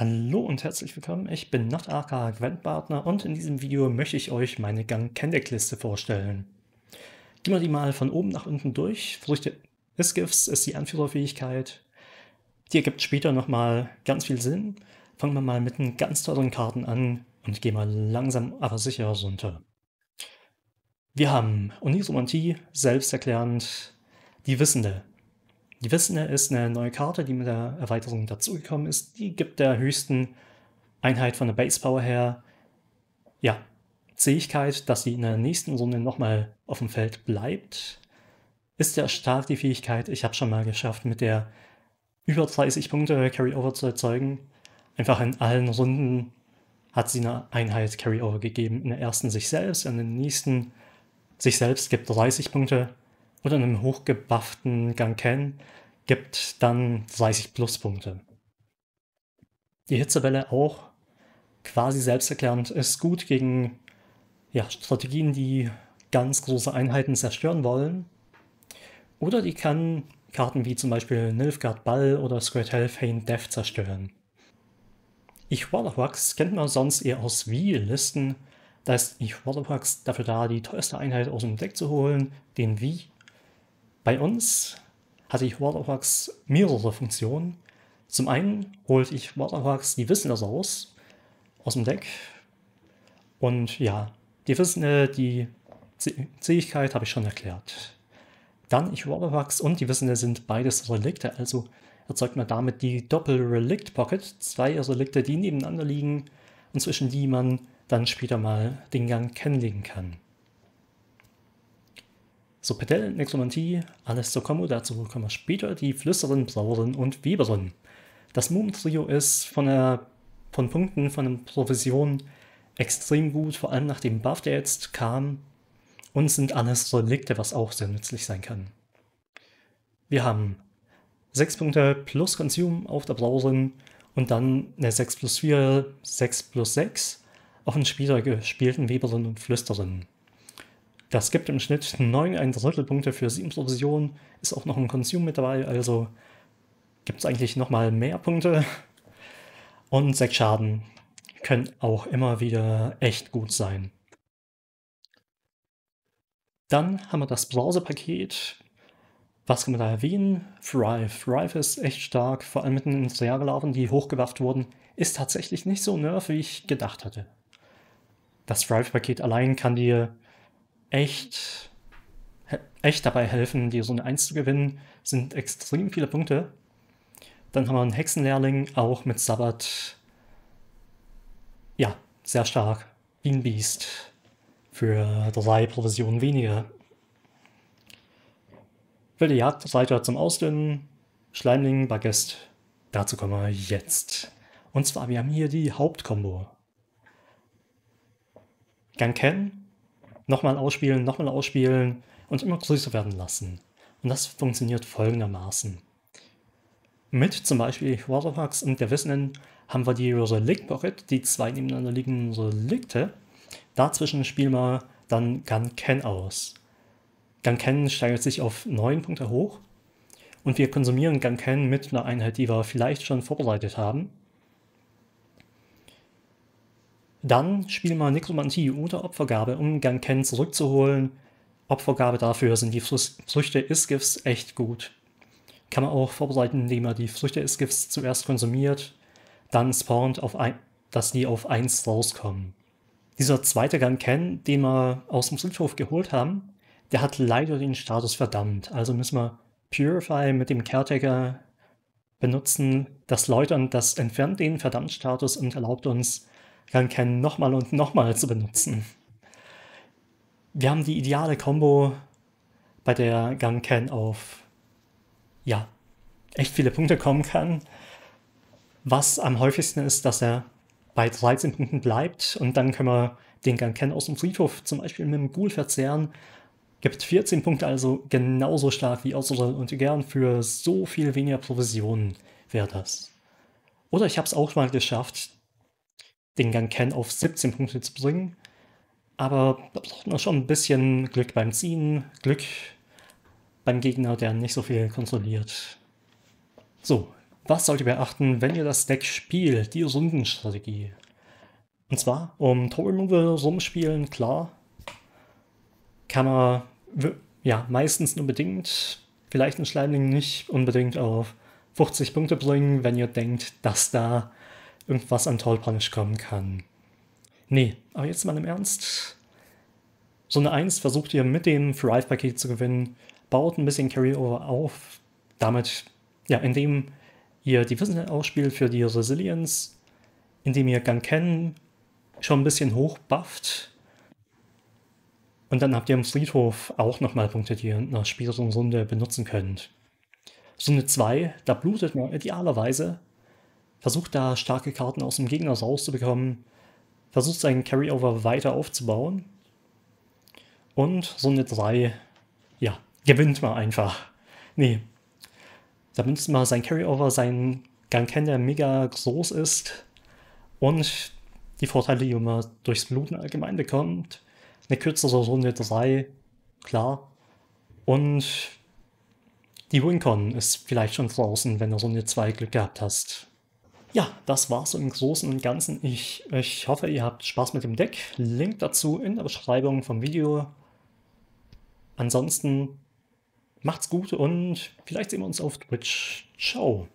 Hallo und herzlich willkommen, ich bin Nachtarka aka und in diesem Video möchte ich euch meine Gang candec Liste vorstellen. Gehen wir die mal von oben nach unten durch. Früchte des Gifts ist die Anführerfähigkeit. Die ergibt später nochmal ganz viel Sinn. Fangen wir mal mit den ganz teuren Karten an und gehen mal langsam aber sicher runter. Wir haben Onisomantie, selbsterklärend, die Wissende. Die Wissende ist eine neue Karte, die mit der Erweiterung dazugekommen ist. Die gibt der höchsten Einheit von der Base Power her, ja, Fähigkeit, dass sie in der nächsten Runde nochmal auf dem Feld bleibt. Ist ja stark die Fähigkeit, ich habe schon mal geschafft, mit der über 30 Punkte Carryover zu erzeugen. Einfach in allen Runden hat sie eine Einheit Carryover gegeben. In der ersten sich selbst, in der nächsten sich selbst gibt 30 Punkte oder einem hochgebufften Ganken gibt dann 30 Pluspunkte. Die Hitzewelle auch quasi selbsterklärend ist gut gegen ja, Strategien, die ganz große Einheiten zerstören wollen. Oder die kann Karten wie zum Beispiel Nilfgaard Ball oder Squid Hellfane Death zerstören. Ich Warlocks kennt man sonst eher aus Wii-Listen. Da ist Ich Warlocks dafür da, die teuerste Einheit aus dem Deck zu holen, den Wii bei uns hatte ich Waterworks mehrere Funktionen. Zum einen holte ich Waterworks die Wissende raus aus dem Deck. Und ja, die Wissende, äh, die Zähigkeit habe ich schon erklärt. Dann ich Waterworks und die Wissende sind beides Relikte, also erzeugt man damit die Doppel-Relikt-Pocket, zwei Relikte, die nebeneinander liegen und zwischen die man dann später mal den Gang kennenlegen kann. Zur Nexomantie, alles zur Kombo, dazu kommen wir später, die Flüsterin, Brauerin und Weberin. Das Moom-Trio ist von, der, von Punkten, von der Provision extrem gut, vor allem nach dem Buff, der jetzt kam, und sind alles Relikte, was auch sehr nützlich sein kann. Wir haben 6 Punkte plus Consume auf der Brauerin und dann eine 6 plus 4, 6 plus 6 auf den später gespielten Weberin und Flüsterin. Das gibt im Schnitt 9 Drittel Punkte für 7 Provisionen. Ist auch noch ein Consume mit dabei, also gibt es eigentlich nochmal mehr Punkte. Und 6 Schaden können auch immer wieder echt gut sein. Dann haben wir das Browser-Paket. Was kann man da erwähnen? Thrive. Thrive ist echt stark, vor allem mit den Industriallarven, die hochgewacht wurden. Ist tatsächlich nicht so nerf, wie ich gedacht hatte. Das Thrive-Paket allein kann dir echt, echt dabei helfen, die Runde 1 zu gewinnen, sind extrem viele Punkte. Dann haben wir einen Hexenlehrling, auch mit Sabbat. Ja, sehr stark. Wie ein Für drei Provisionen weniger. Wilde Jagdreiter zum Ausdünnen, Schleimling, Baguest. Dazu kommen wir jetzt. Und zwar, wir haben hier die Hauptkombo. Ganken, nochmal ausspielen, nochmal ausspielen und immer größer werden lassen. Und das funktioniert folgendermaßen. Mit zum Beispiel Waterbugs und der Wissenden haben wir die Relic Pocket, die zwei nebeneinander liegenden Relikte. Dazwischen spielen wir dann Gun Ken aus. Gun Ken steigert sich auf 9 Punkte hoch und wir konsumieren Gun Ken mit einer Einheit, die wir vielleicht schon vorbereitet haben. Dann spiel mal Nekromantie oder Opfergabe, um Ganken zurückzuholen. Opfergabe dafür sind die Früchte Isgifts echt gut. Kann man auch vorbereiten, indem man die Früchte Isgifts zuerst konsumiert, dann spawnt, auf ein, dass die auf 1 rauskommen. Dieser zweite Ganken, den wir aus dem Friedhof geholt haben, der hat leider den Status verdammt. Also müssen wir Purify mit dem Caretaker benutzen, das läutern, das entfernt den Verdammtstatus und erlaubt uns, Gun Cannon nochmal und nochmal zu benutzen. Wir haben die ideale Combo, bei der Gun Cannon auf ja, echt viele Punkte kommen kann. Was am häufigsten ist, dass er bei 13 Punkten bleibt und dann können wir den Gun Cannon aus dem Friedhof zum Beispiel mit dem Ghoul verzehren. Gibt 14 Punkte also genauso stark wie Osiril und gern für so viel weniger Provisionen wäre das. Oder ich habe es auch mal geschafft, den Gang Ken auf 17 Punkte zu bringen. Aber da braucht man schon ein bisschen Glück beim Ziehen, Glück beim Gegner, der nicht so viel kontrolliert. So, was solltet ihr beachten, wenn ihr das Deck spielt? Die Rundenstrategie. Und zwar, um Total Move rumspielen, klar, kann man ja meistens nur bedingt, vielleicht einen Schleimling nicht unbedingt auf 50 Punkte bringen, wenn ihr denkt, dass da irgendwas an Toll Punish kommen kann. Nee, aber jetzt mal im Ernst. So eine 1 versucht ihr mit dem Thrive-Paket zu gewinnen, baut ein bisschen Carryover auf, damit, ja, indem ihr die Wissenheit ausspielt für die Resilience, indem ihr Ganken schon ein bisschen hochbufft. Und dann habt ihr im Friedhof auch nochmal Punkte, die ihr in einer späteren Runde benutzen könnt. So eine 2, da blutet man idealerweise versucht da starke Karten aus dem Gegner rauszubekommen, versucht seinen Carryover weiter aufzubauen. Und so eine 3, ja, gewinnt man einfach. Nee, da benutzt man sein Carryover, sein Ganken, der mega groß ist und die Vorteile, die man durchs Bluten allgemein bekommt. Eine kürzere Runde 3, klar. Und die Wincon ist vielleicht schon draußen, wenn du Runde 2 Glück gehabt hast. Ja, das war's im Großen und Ganzen. Ich, ich hoffe, ihr habt Spaß mit dem Deck. Link dazu in der Beschreibung vom Video. Ansonsten macht's gut und vielleicht sehen wir uns auf Twitch. Ciao.